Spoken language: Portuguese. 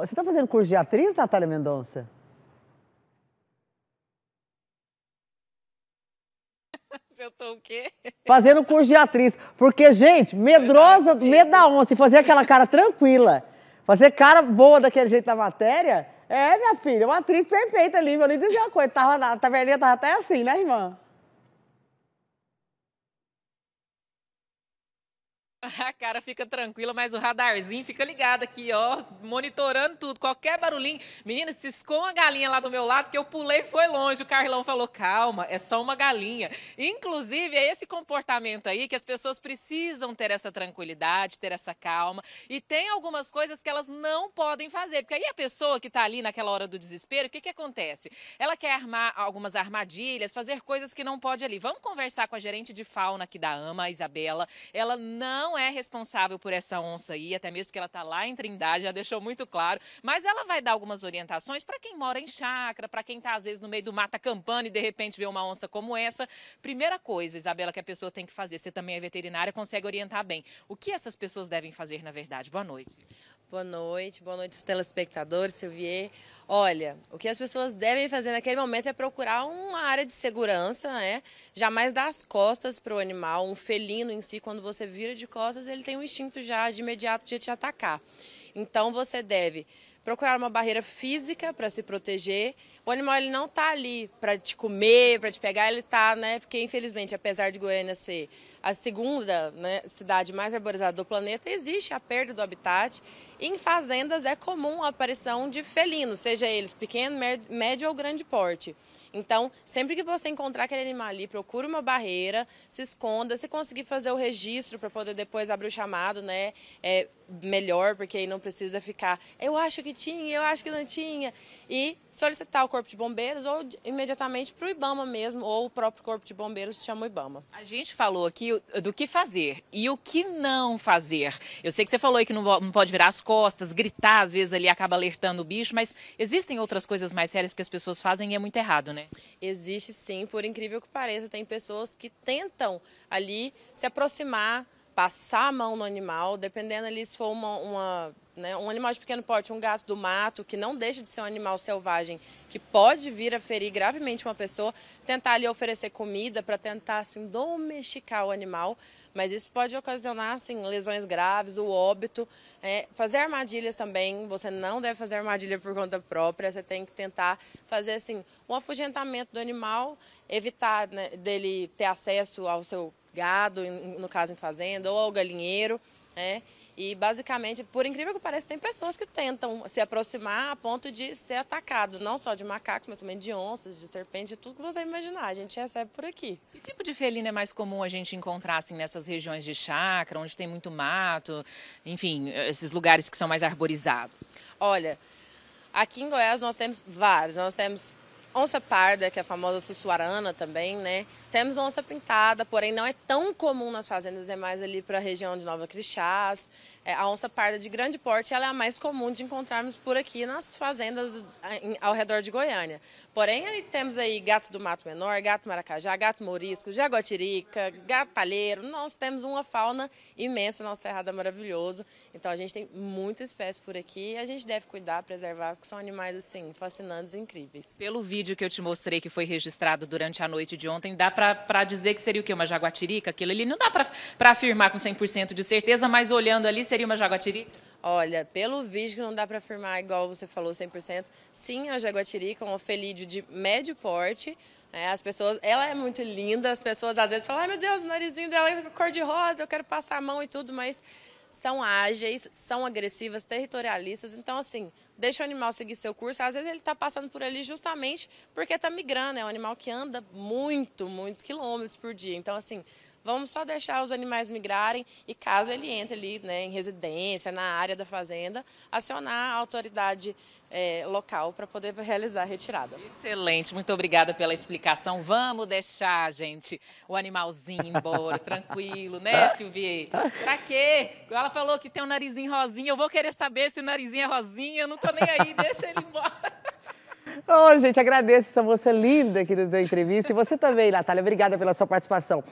Você está fazendo curso de atriz, Natália Mendonça? eu tô o quê? Fazendo curso de atriz. Porque, gente, medrosa, medo da onça. E fazer aquela cara tranquila. Fazer cara boa daquele jeito da matéria. É, minha filha, uma atriz perfeita ali. Eu lhe dizia uma coisa. Tava, a taverninha tava até assim, né, irmã? A cara fica tranquila, mas o radarzinho fica ligado aqui, ó, monitorando tudo, qualquer barulhinho. Menina, se esconda a galinha lá do meu lado, que eu pulei foi longe. O Carlão falou, calma, é só uma galinha. Inclusive, é esse comportamento aí que as pessoas precisam ter essa tranquilidade, ter essa calma. E tem algumas coisas que elas não podem fazer, porque aí a pessoa que está ali naquela hora do desespero, o que que acontece? Ela quer armar algumas armadilhas, fazer coisas que não pode ali. Vamos conversar com a gerente de fauna aqui da AMA, a Isabela. Ela não não é responsável por essa onça aí, até mesmo porque ela está lá em Trindade, já deixou muito claro. Mas ela vai dar algumas orientações para quem mora em chácara, para quem está às vezes no meio do mata campana e de repente vê uma onça como essa. Primeira coisa, Isabela, que a pessoa tem que fazer, você também é veterinária, consegue orientar bem. O que essas pessoas devem fazer, na verdade? Boa noite. Boa noite, boa noite aos telespectadores, Silvier. Olha, o que as pessoas devem fazer naquele momento é procurar uma área de segurança, né? Jamais dar as costas para o animal, um felino em si, quando você vira de costas, ele tem um instinto já de imediato de te atacar. Então você deve procurar uma barreira física para se proteger. O animal ele não está ali para te comer, para te pegar, ele está, né? Porque infelizmente, apesar de Goiânia ser a segunda né, cidade mais arborizada do planeta, existe a perda do habitat. Em fazendas é comum a aparição de felinos, seja eles pequeno, médio ou grande porte. Então, sempre que você encontrar aquele animal ali, procure uma barreira, se esconda, se conseguir fazer o registro para poder depois abrir o chamado, né? É, melhor, porque aí não precisa ficar, eu acho que tinha, eu acho que não tinha, e solicitar o Corpo de Bombeiros ou imediatamente para o IBAMA mesmo, ou o próprio Corpo de Bombeiros chama o IBAMA. A gente falou aqui do que fazer e o que não fazer. Eu sei que você falou aí que não pode virar as costas, gritar, às vezes ali acaba alertando o bicho, mas existem outras coisas mais sérias que as pessoas fazem e é muito errado, né? Existe sim, por incrível que pareça, tem pessoas que tentam ali se aproximar passar a mão no animal, dependendo ali se for uma, uma né, um animal de pequeno porte, um gato do mato, que não deixa de ser um animal selvagem, que pode vir a ferir gravemente uma pessoa, tentar ali oferecer comida para tentar assim domesticar o animal, mas isso pode ocasionar assim lesões graves, o óbito, é, fazer armadilhas também. Você não deve fazer armadilha por conta própria, você tem que tentar fazer assim um afugentamento do animal, evitar né, dele ter acesso ao seu gado, no caso em fazenda, ou ao galinheiro, né? E basicamente, por incrível que pareça, tem pessoas que tentam se aproximar a ponto de ser atacado, não só de macacos, mas também de onças, de serpentes, de tudo que você imaginar. A gente recebe por aqui. Que tipo de felina é mais comum a gente encontrar assim, nessas regiões de chácara, onde tem muito mato, enfim, esses lugares que são mais arborizados? Olha, aqui em Goiás nós temos vários. Nós temos onça parda, que é a famosa sussuarana também, né? Temos onça pintada, porém não é tão comum nas fazendas, é mais ali para a região de Nova Crixás. É, a onça parda de grande porte, ela é a mais comum de encontrarmos por aqui nas fazendas ao redor de Goiânia. Porém, aí temos aí gato do mato menor, gato maracajá, gato morisco, jaguatirica, gato palheiro. Nós temos uma fauna imensa, nosso cerrado é maravilhoso. Então a gente tem muita espécie por aqui e a gente deve cuidar, preservar, porque são animais assim fascinantes e incríveis. Pelo vídeo vídeo que eu te mostrei que foi registrado durante a noite de ontem, dá para dizer que seria o quê? Uma jaguatirica? Aquilo ali não dá para afirmar com 100% de certeza, mas olhando ali seria uma jaguatirica? Olha, pelo vídeo que não dá para afirmar, igual você falou, 100%, sim, a jaguatirica é um ofelídeo de médio porte. É, as pessoas, ela é muito linda, as pessoas às vezes falam, ai meu Deus, o narizinho dela é cor de rosa, eu quero passar a mão e tudo, mas são ágeis, são agressivas, territorialistas. Então, assim, deixa o animal seguir seu curso. Às vezes ele está passando por ali justamente porque está migrando. É um animal que anda muito, muitos quilômetros por dia. Então, assim, Vamos só deixar os animais migrarem e caso ele entre ali né, em residência, na área da fazenda, acionar a autoridade é, local para poder realizar a retirada. Excelente, muito obrigada pela explicação. Vamos deixar, gente, o animalzinho embora, tranquilo, né, Silvia? Pra quê? Ela falou que tem um narizinho rosinha, eu vou querer saber se o narizinho é rosinha, eu não tô nem aí, deixa ele embora. Oh, gente, agradeço essa moça linda que nos deu a entrevista. E você também, Natália, obrigada pela sua participação.